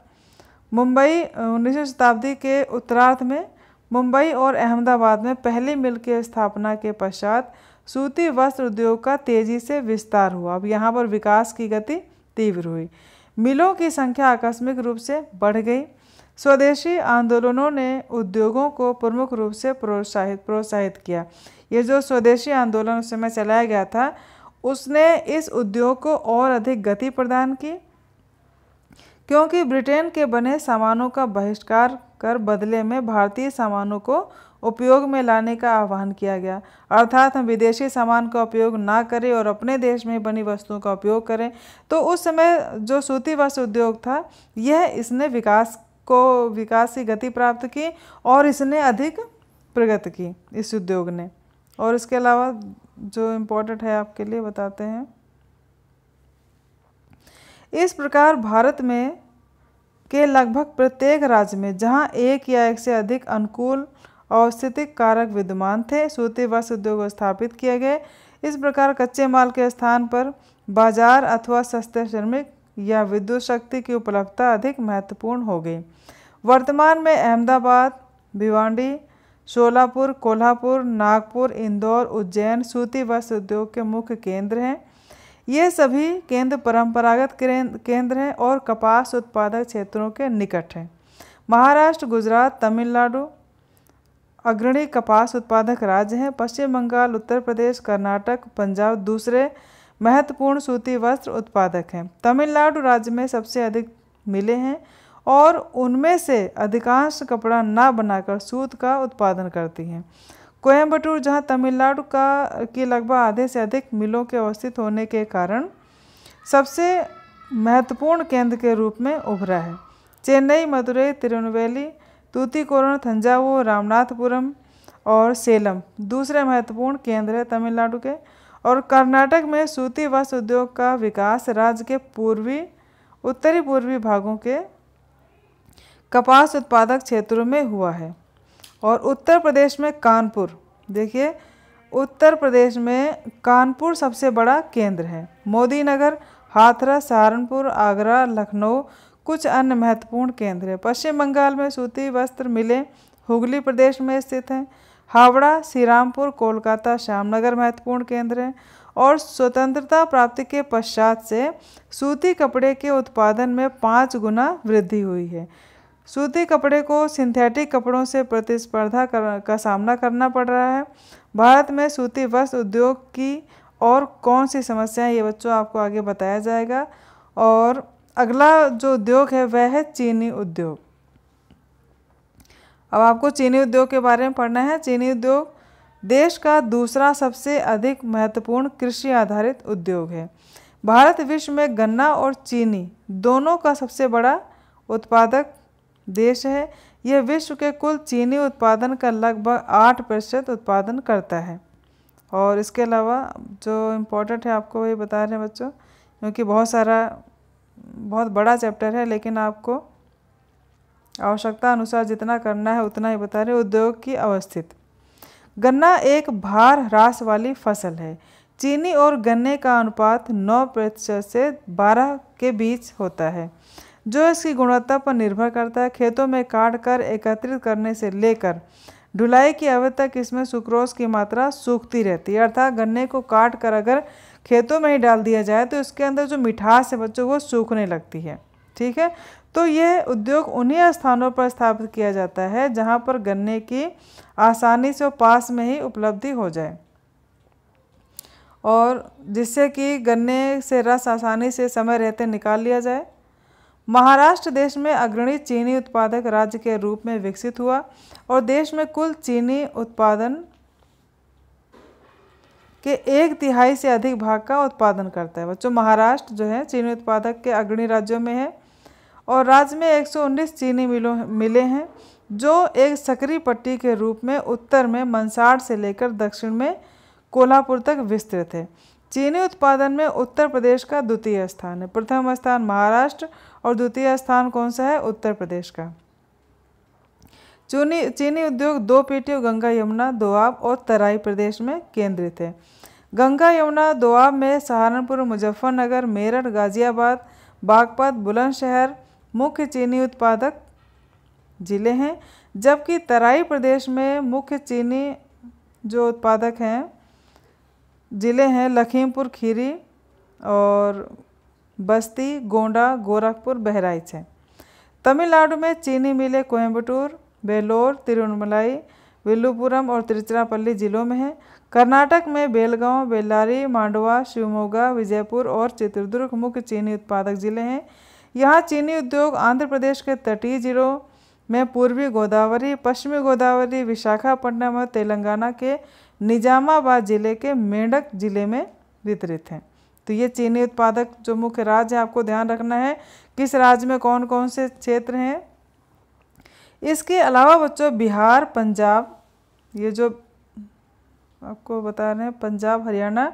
मुंबई उन्नीसवीं शताब्दी के उत्तरार्ध में मुंबई और अहमदाबाद में पहली मिल की स्थापना के पश्चात सूती वस्त्र उद्योग का तेजी से विस्तार हुआ अब यहाँ पर विकास की गति तीव्र हुई मिलों की संख्या आकस्मिक रूप से बढ़ गई स्वदेशी आंदोलनों ने उद्योगों को प्रमुख रूप से प्रोत्साहित प्रोत्साहित किया ये जो स्वदेशी आंदोलन उस समय चलाया गया था उसने इस उद्योग को और अधिक गति प्रदान की क्योंकि ब्रिटेन के बने सामानों का बहिष्कार कर बदले में भारतीय सामानों को उपयोग में लाने का आह्वान किया गया अर्थात हम विदेशी सामान का उपयोग ना करें और अपने देश में बनी वस्तुओं का उपयोग करें तो उस समय जो सूती वस्त्र उद्योग था यह इसने विकास को विकास की गति प्राप्त की और इसने अधिक प्रगति की इस उद्योग ने और इसके अलावा जो इम्पोर्टेंट है आपके लिए बताते हैं इस प्रकार भारत में के लगभग प्रत्येक राज्य में जहाँ एक या एक से अधिक अनुकूल अवस्थितिक कारक विद्यमान थे सूती वस्त्र उद्योग स्थापित किए गए इस प्रकार कच्चे माल के स्थान पर बाजार अथवा सस्ते श्रमिक या विद्युत शक्ति की उपलब्धता अधिक महत्वपूर्ण हो गई वर्तमान में अहमदाबाद भिवांडी शोलापुर कोल्हापुर नागपुर इंदौर उज्जैन सूती वस्त्र उद्योग के मुख्य केंद्र हैं ये सभी केंद्र परंपरागत केंद्र हैं और कपास उत्पादक क्षेत्रों के निकट हैं महाराष्ट्र गुजरात तमिलनाडु अग्रणी कपास उत्पादक राज्य हैं पश्चिम बंगाल उत्तर प्रदेश कर्नाटक पंजाब दूसरे महत्वपूर्ण सूती वस्त्र उत्पादक हैं तमिलनाडु राज्य में सबसे अधिक मिले हैं और उनमें से अधिकांश कपड़ा ना बनाकर सूत का उत्पादन करती हैं कोयम्बटूर जहां तमिलनाडु का के लगभग आधे से अधिक मिलों के अवस्थित होने के कारण सबसे महत्वपूर्ण केंद्र के रूप में उभरा है चेन्नई मदुरई तिरुनवेली तूतीकोरण थंजावू रामनाथपुरम और सेलम दूसरे महत्वपूर्ण केंद्र है तमिलनाडु के और कर्नाटक में सूती वस्त्र उद्योग का विकास राज्य के पूर्वी उत्तरी पूर्वी भागों के कपास उत्पादक क्षेत्रों में हुआ है और उत्तर प्रदेश में कानपुर देखिए उत्तर प्रदेश में कानपुर सबसे बड़ा केंद्र है मोदी नगर हाथरा सहारनपुर आगरा लखनऊ कुछ अन्य महत्वपूर्ण केंद्र है पश्चिम बंगाल में सूती वस्त्र मिले हुगली प्रदेश में स्थित हैं हावड़ा श्रीरामपुर कोलकाता श्यामनगर महत्वपूर्ण केंद्र हैं और स्वतंत्रता प्राप्ति के पश्चात से सूती कपड़े के उत्पादन में पाँच गुना वृद्धि हुई है सूती कपड़े को सिंथेटिक कपड़ों से प्रतिस्पर्धा कर, का सामना करना पड़ रहा है भारत में सूती वस्त्र उद्योग की और कौन सी समस्याएं ये बच्चों आपको आगे बताया जाएगा और अगला जो उद्योग है वह है चीनी उद्योग अब आपको चीनी उद्योग के बारे में पढ़ना है चीनी उद्योग देश का दूसरा सबसे अधिक महत्वपूर्ण कृषि आधारित उद्योग है भारत विश्व में गन्ना और चीनी दोनों का सबसे बड़ा उत्पादक देश है यह विश्व के कुल चीनी उत्पादन का लगभग आठ प्रतिशत उत्पादन करता है और इसके अलावा जो इम्पोर्टेंट है आपको वही बता रहे हैं बच्चों क्योंकि बहुत सारा बहुत बड़ा चैप्टर है लेकिन आपको आवश्यकता अनुसार जितना करना है उतना ही बता रहे उद्योग की अवस्थित गन्ना एक भार ह्रास वाली फसल है चीनी और गन्ने का अनुपात 9 प्रतिशत से 12 के बीच होता है जो इसकी गुणवत्ता पर निर्भर करता है खेतों में काट कर एकत्रित करने से लेकर ढुलाई की अवधि तक इसमें सुक्रोज की मात्रा सूखती रहती है अर्थात गन्ने को काट कर अगर खेतों में ही डाल दिया जाए तो इसके अंदर जो मिठास है बच्चों वो सूखने लगती है ठीक है तो यह उद्योग उन्हीं स्थानों पर स्थापित किया जाता है जहाँ पर गन्ने की आसानी से पास में ही उपलब्धि हो जाए और जिससे कि गन्ने से रस आसानी से समय रहते निकाल लिया जाए महाराष्ट्र देश में अग्रणी चीनी उत्पादक राज्य के रूप में विकसित हुआ और देश में कुल चीनी उत्पादन के एक तिहाई से अधिक भाग का उत्पादन करता है बच्चों महाराष्ट्र जो है चीनी उत्पादक के अग्रणी राज्यों में है और राज्य में 119 चीनी मिलों मिले हैं जो एक सक्रिय पट्टी के रूप में उत्तर में मंसार से लेकर दक्षिण में कोल्हापुर तक विस्तृत है चीनी उत्पादन में उत्तर प्रदेश का द्वितीय स्थान है प्रथम स्थान महाराष्ट्र और द्वितीय स्थान कौन सा है उत्तर प्रदेश का चीनी चीनी उद्योग दो पीटियों गंगा यमुना दोआब और तराई प्रदेश में केंद्रित है गंगा यमुना दोआब में सहारनपुर मुजफ्फरनगर मेरठ गाजियाबाद बागपत बुलंदशहर मुख्य चीनी उत्पादक ज़िले हैं जबकि तराई प्रदेश में मुख्य चीनी जो उत्पादक हैं ज़िले हैं लखीमपुर खीरी और बस्ती गोंडा गोरखपुर बहराइच है तमिलनाडु में चीनी मिलें कोयम्बटूर बेलोर तिरुनमलाई विल्लुपुरम और तिरुचिरापल्ली जिलों में है कर्नाटक में बेलगांव बेल्लारी मांडवा शिवमोगा विजयपुर और चित्रदुर्ग मुख्य चीनी उत्पादक जिले हैं यहाँ चीनी उद्योग आंध्र प्रदेश के तटीय जिलों में पूर्वी गोदावरी पश्चिमी गोदावरी विशाखापट्टनम और तेलंगाना के निजामाबाद जिले के मेंढक जिले में वितरित हैं तो ये चीनी उत्पादक जो मुख्य राज्य हैं आपको ध्यान रखना है किस राज्य में कौन कौन से क्षेत्र हैं इसके अलावा बच्चों बिहार पंजाब ये जो आपको बता रहे हैं पंजाब हरियाणा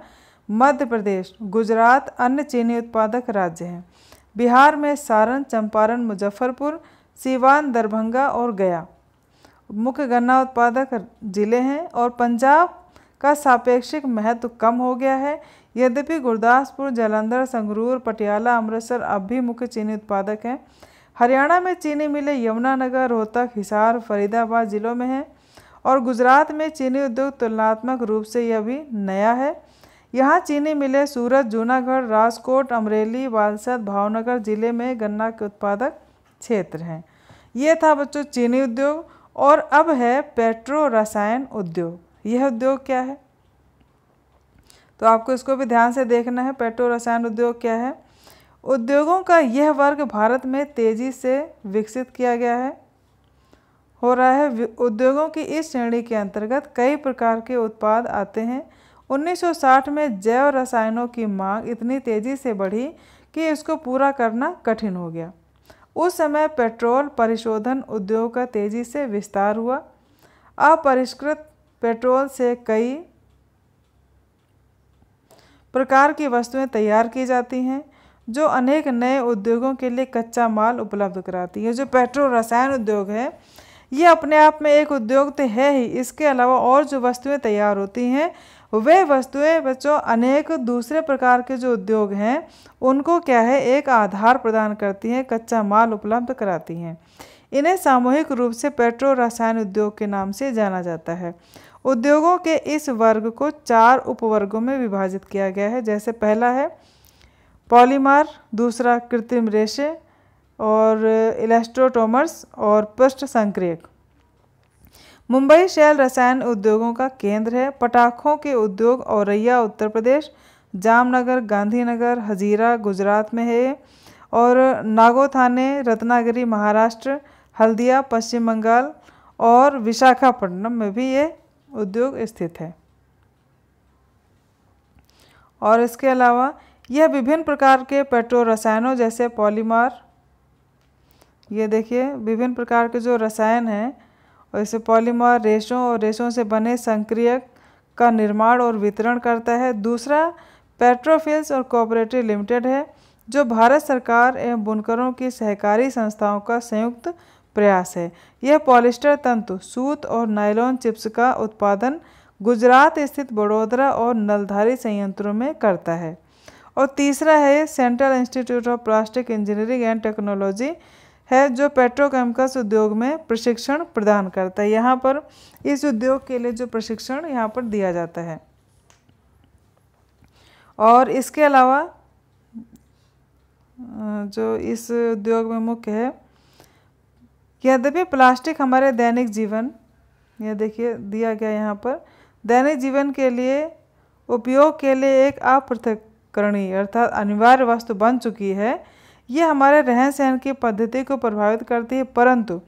मध्य प्रदेश गुजरात अन्य चीनी उत्पादक राज्य हैं बिहार में सारण चंपारण मुजफ्फरपुर सीवान दरभंगा और गया मुख्य गन्ना उत्पादक जिले हैं और पंजाब का सापेक्षिक महत्व कम हो गया है यद्यपि गुरदासपुर जलंधर संगरूर पटियाला अमृतसर अब भी मुख्य चीनी उत्पादक हैं हरियाणा में चीनी मिले यमुनानगर रोहतक हिसार फरीदाबाद ज़िलों में हैं और गुजरात में चीनी उद्योग तुलनात्मक रूप से यह भी नया है यहाँ चीनी मिले सूरत जूनागढ़ राजकोट अमरेली बालसद भावनगर ज़िले में गन्ना के उत्पादक क्षेत्र हैं ये था बच्चों चीनी उद्योग और अब है पेट्रो रसायन उद्योग यह उद्योग क्या है तो आपको इसको भी ध्यान से देखना है पेट्रो रसायन उद्योग क्या है उद्योगों का यह वर्ग भारत में तेज़ी से विकसित किया गया है हो रहा है उद्योगों की इस श्रेणी के अंतर्गत कई प्रकार के उत्पाद आते हैं 1960 में जैव रसायनों की मांग इतनी तेज़ी से बढ़ी कि इसको पूरा करना कठिन हो गया उस समय पेट्रोल परिशोधन उद्योग का तेज़ी से विस्तार हुआ अपरिष्कृत पेट्रोल से कई प्रकार की वस्तुएं तैयार की जाती हैं जो अनेक नए उद्योगों के लिए कच्चा माल उपलब्ध कराती है जो पेट्रो रसायन उद्योग है ये अपने आप में एक उद्योग तो है ही इसके अलावा और जो वस्तुएं तैयार होती हैं वे वस्तुएं बच्चों अनेक दूसरे प्रकार के जो उद्योग हैं उनको क्या है एक आधार प्रदान करती हैं कच्चा माल उपलब्ध कराती हैं इन्हें सामूहिक रूप से पेट्रो रसायन उद्योग के नाम से जाना जाता है उद्योगों के इस वर्ग को चार उपवर्गों में विभाजित किया गया है जैसे पहला है पॉलीमार दूसरा कृत्रिम रेशे और इलेस्ट्रोटोमर्स और पृष्ठ संक्रियक मुंबई शैल रसायन उद्योगों का केंद्र है पटाखों के उद्योग औरैया उत्तर प्रदेश जामनगर गांधीनगर हजीरा गुजरात में है और नागोथाने रत्नागिरी महाराष्ट्र हल्दिया पश्चिम बंगाल और विशाखापट्टनम में भी ये उद्योग स्थित है और इसके अलावा यह विभिन्न प्रकार के पेट्रो रसायनों जैसे पॉलीमार ये देखिए विभिन्न प्रकार के जो रसायन हैं और इसे पॉलीमर रेशों और रेशों से बने संक्रियक का निर्माण और वितरण करता है दूसरा पेट्रोफिल्स और कोऑपरेटिव लिमिटेड है जो भारत सरकार एवं बुनकरों की सहकारी संस्थाओं का संयुक्त प्रयास है यह पॉलिस्टर तंतु सूत और नायलॉन चिप्स का उत्पादन गुजरात स्थित बड़ोदरा और नलधारी संयंत्रों में करता है और तीसरा है central institute of plastic engineering and technology है जो पेट्रोकेमिकल्स उद्योग में प्रशिक्षण प्रदान करता है यहाँ पर इस उद्योग के लिए जो प्रशिक्षण यहाँ पर दिया जाता है और इसके अलावा जो इस उद्योग में मुख्य है यद्यपि प्लास्टिक हमारे दैनिक जीवन यह देखिए दिया गया यहाँ पर दैनिक जीवन के लिए उपयोग के लिए एक अपृथकरणीय अर्थात अनिवार्य वस्तु बन चुकी है यह हमारे रहन सहन की पद्धति को प्रभावित करती है परंतु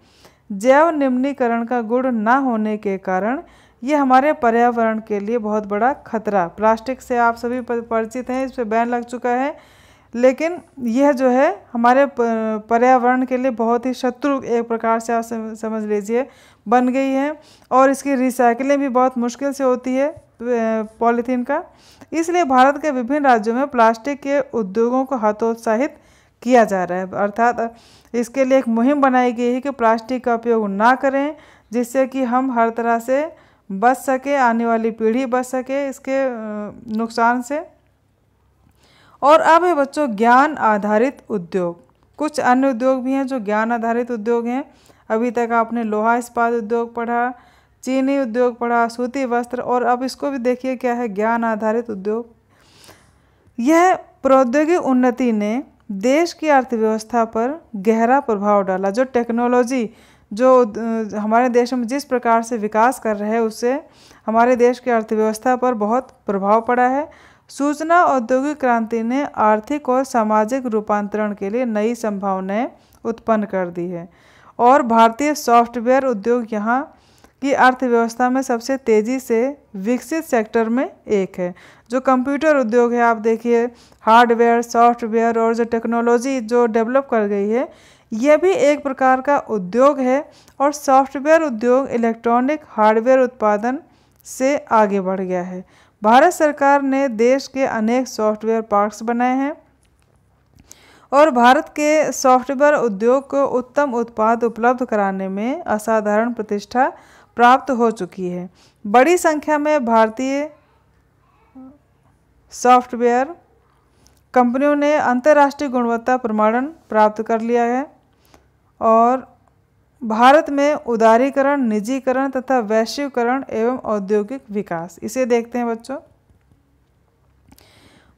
जैव निम्नीकरण का गुण ना होने के कारण ये हमारे पर्यावरण के लिए बहुत बड़ा खतरा प्लास्टिक से आप सभी परिचित हैं इस पर बैन लग चुका है लेकिन यह जो है हमारे पर्यावरण के लिए बहुत ही शत्रु एक प्रकार से आप समझ लीजिए बन गई है और इसकी रिसाइकलिंग भी बहुत मुश्किल से होती है पॉलीथीन का इसलिए भारत के विभिन्न राज्यों में प्लास्टिक के उद्योगों को हतोत्साहित किया जा रहा है अर्थात इसके लिए एक मुहिम बनाई गई है कि प्लास्टिक का उपयोग ना करें जिससे कि हम हर तरह से बच सके आने वाली पीढ़ी बच सके इसके नुकसान से और अब है बच्चों ज्ञान आधारित उद्योग कुछ अन्य उद्योग भी हैं जो ज्ञान आधारित उद्योग हैं अभी तक आपने लोहा इस्पात उद्योग पढ़ा चीनी उद्योग पढ़ा सूती वस्त्र और अब इसको भी देखिए क्या है ज्ञान आधारित उद्योग यह प्रौद्योगिक उन्नति ने देश की अर्थव्यवस्था पर गहरा प्रभाव डाला जो टेक्नोलॉजी जो हमारे देश में जिस प्रकार से विकास कर रहे हैं उससे हमारे देश की अर्थव्यवस्था पर बहुत प्रभाव पड़ा है सूचना औद्योगिक क्रांति ने आर्थिक और सामाजिक रूपांतरण के लिए नई संभावनाएं उत्पन्न कर दी है और भारतीय सॉफ्टवेयर उद्योग यहाँ की अर्थव्यवस्था में सबसे तेज़ी से विकसित सेक्टर में एक है जो कंप्यूटर उद्योग है आप देखिए हार्डवेयर सॉफ्टवेयर और जो टेक्नोलॉजी जो डेवलप कर गई है यह भी एक प्रकार का उद्योग है और सॉफ्टवेयर उद्योग इलेक्ट्रॉनिक हार्डवेयर उत्पादन से आगे बढ़ गया है भारत सरकार ने देश के अनेक सॉफ्टवेयर पार्क्स बनाए हैं और भारत के सॉफ्टवेयर उद्योग को उत्तम उत्पाद उपलब्ध कराने में असाधारण प्रतिष्ठा प्राप्त हो चुकी है बड़ी संख्या में भारतीय सॉफ्टवेयर कंपनियों ने अंतर्राष्ट्रीय गुणवत्ता प्रमाणन प्राप्त कर लिया है और भारत में उदारीकरण निजीकरण तथा वैश्वीकरण एवं औद्योगिक विकास इसे देखते हैं बच्चों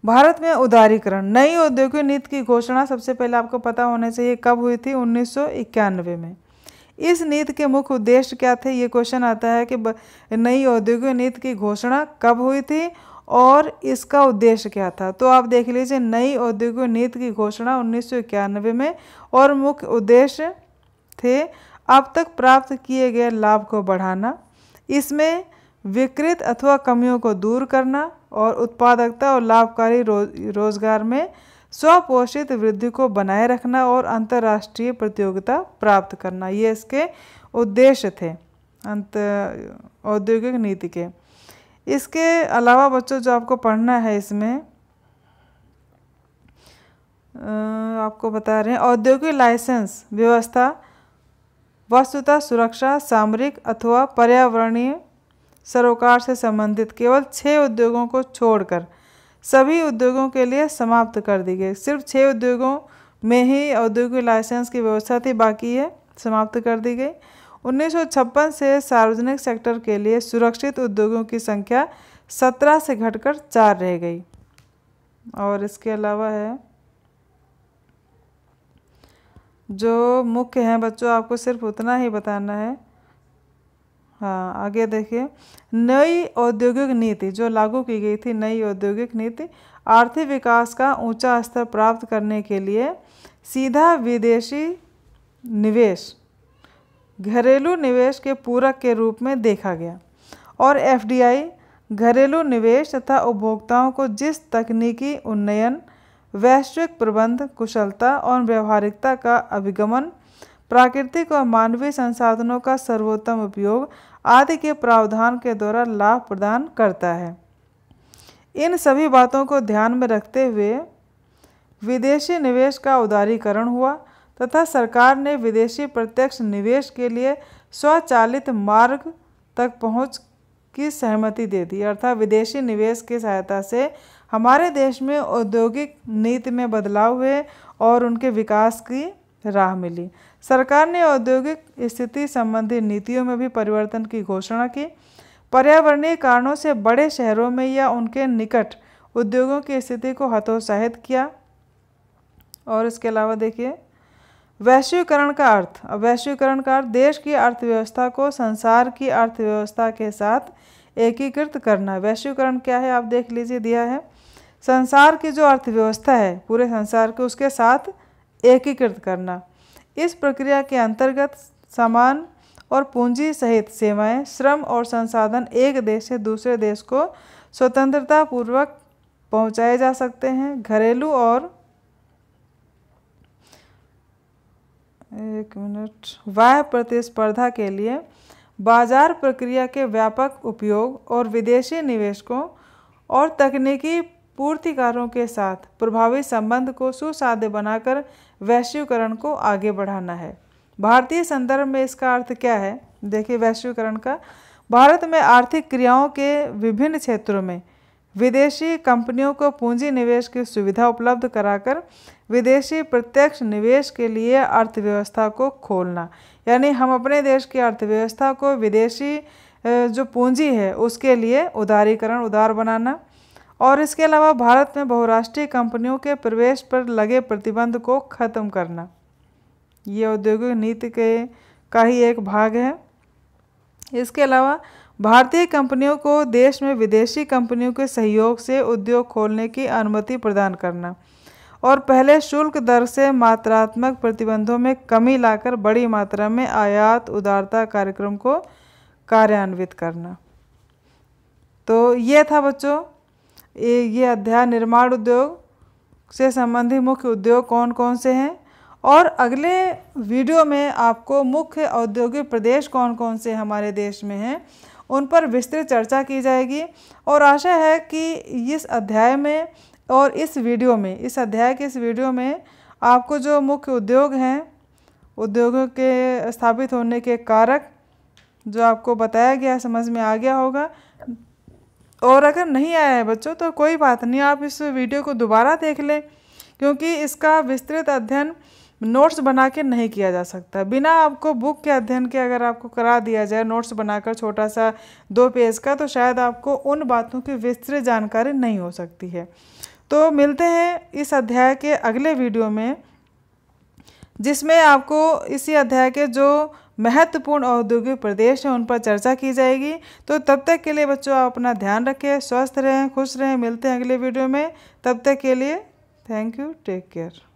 भारत में उदारीकरण नई औद्योगिक नीति की घोषणा सबसे पहले आपको पता होना चाहिए कब हुई थी उन्नीस में इस नीति के मुख्य उद्देश्य क्या थे ये क्वेश्चन आता है कि नई औद्योगिक नीति की घोषणा कब हुई थी और इसका उद्देश्य क्या था तो आप देख लीजिए नई औद्योगिक नीति की घोषणा उन्नीस में और मुख्य उद्देश्य थे अब तक प्राप्त किए गए लाभ को बढ़ाना इसमें विकृत अथवा कमियों को दूर करना और उत्पादकता और लाभकारी रोज रोजगार में स्वपोषित वृद्धि को बनाए रखना और अंतर्राष्ट्रीय प्रतियोगिता प्राप्त करना ये इसके उद्देश्य थे अंत औद्योगिक नीति के इसके अलावा बच्चों जो आपको पढ़ना है इसमें आपको बता रहे हैं औद्योगिक लाइसेंस व्यवस्था वस्तुतः सुरक्षा सामरिक अथवा पर्यावरणीय सरोकार से संबंधित केवल छः उद्योगों को छोड़कर सभी उद्योगों के लिए समाप्त कर दी गई सिर्फ छः उद्योगों में ही औद्योगिक लाइसेंस की व्यवस्था थी बाकी है समाप्त कर दी गई 1956 से सार्वजनिक सेक्टर के लिए सुरक्षित उद्योगों की संख्या 17 से घटकर चार रह गई और इसके अलावा है जो मुख्य हैं बच्चों आपको सिर्फ उतना ही बताना है हाँ आगे देखिए नई औद्योगिक नीति जो लागू की गई थी नई औद्योगिक नीति आर्थिक विकास का ऊंचा स्तर प्राप्त करने के लिए सीधा विदेशी निवेश घरेलू निवेश के पूरक के रूप में देखा गया और एफडीआई घरेलू निवेश तथा उपभोक्ताओं को जिस तकनीकी उन्नयन वैश्विक प्रबंध कुशलता और व्यवहारिकता का अभिगमन प्राकृतिक और मानवीय संसाधनों का सर्वोत्तम उपयोग आदि के प्रावधान के द्वारा लाभ प्रदान करता है इन सभी बातों को ध्यान में रखते हुए विदेशी निवेश का उदारीकरण हुआ तथा सरकार ने विदेशी प्रत्यक्ष निवेश के लिए स्वचालित मार्ग तक पहुंच की सहमति दे दी अर्थात विदेशी निवेश की सहायता से हमारे देश में औद्योगिक नीति में बदलाव हुए और उनके विकास की राह मिली सरकार ने औद्योगिक स्थिति संबंधी नीतियों में भी परिवर्तन की घोषणा की पर्यावरणीय कारणों से बड़े शहरों में या उनके निकट उद्योगों की स्थिति को हतोत्साहित किया और इसके अलावा देखिए वैश्वीकरण का अर्थ वैश्वीकरण का अर्थ देश की अर्थव्यवस्था को संसार की अर्थव्यवस्था के साथ एकीकृत करना वैश्वीकरण क्या है आप देख लीजिए दिया है संसार की जो अर्थव्यवस्था है पूरे संसार के उसके साथ एकीकृत करना इस प्रक्रिया के अंतर्गत सामान और पूंजी सहित सेवाएं, श्रम और संसाधन एक देश से दूसरे देश को स्वतंत्रता पूर्वक पहुंचाए जा सकते हैं घरेलू और एक मिनट वाह प्रतिस्पर्धा के लिए बाजार प्रक्रिया के व्यापक उपयोग और विदेशी निवेशकों और तकनीकी पूर्तिकारों के साथ प्रभावी संबंध को सुसाध्य बनाकर वैश्वीकरण को आगे बढ़ाना है भारतीय संदर्भ में इसका अर्थ क्या है देखिए वैश्वीकरण का भारत में आर्थिक क्रियाओं के विभिन्न क्षेत्रों में विदेशी कंपनियों को पूंजी निवेश की सुविधा उपलब्ध कराकर विदेशी प्रत्यक्ष निवेश के लिए अर्थव्यवस्था को खोलना यानी हम अपने देश की अर्थव्यवस्था को विदेशी जो पूंजी है उसके लिए उदारीकरण उदार बनाना और इसके अलावा भारत में बहुराष्ट्रीय कंपनियों के प्रवेश पर लगे प्रतिबंध को ख़त्म करना ये औद्योगिक नीति के का ही एक भाग है इसके अलावा भारतीय कंपनियों को देश में विदेशी कंपनियों के सहयोग से उद्योग खोलने की अनुमति प्रदान करना और पहले शुल्क दर से मात्रात्मक प्रतिबंधों में कमी लाकर बड़ी मात्रा में आयात उदारता कार्यक्रम को कार्यान्वित करना तो ये था बच्चों ये ये अध्याय निर्माण उद्योग से संबंधित मुख्य उद्योग कौन कौन से हैं और अगले वीडियो में आपको मुख्य औद्योगिक प्रदेश कौन कौन से हमारे देश में हैं उन पर विस्तृत चर्चा की जाएगी और आशा है कि इस अध्याय में और इस वीडियो में इस अध्याय के इस वीडियो में आपको जो मुख्य उद्योग हैं उद्योगों के स्थापित होने के कारक जो आपको बताया गया समझ में आ गया होगा और अगर नहीं आया है बच्चों तो कोई बात नहीं आप इस वीडियो को दोबारा देख लें क्योंकि इसका विस्तृत अध्ययन नोट्स बना के नहीं किया जा सकता बिना आपको बुक के अध्ययन के अगर आपको करा दिया जाए नोट्स बनाकर छोटा सा दो पेज का तो शायद आपको उन बातों की विस्तृत जानकारी नहीं हो सकती है तो मिलते हैं इस अध्याय के अगले वीडियो में जिसमें आपको इसी अध्याय के जो महत्वपूर्ण औद्योगिक प्रदेश हैं उन पर चर्चा की जाएगी तो तब तक के लिए बच्चों आप अपना ध्यान रखें स्वस्थ रहें खुश रहें मिलते हैं अगले वीडियो में तब तक के लिए थैंक यू टेक केयर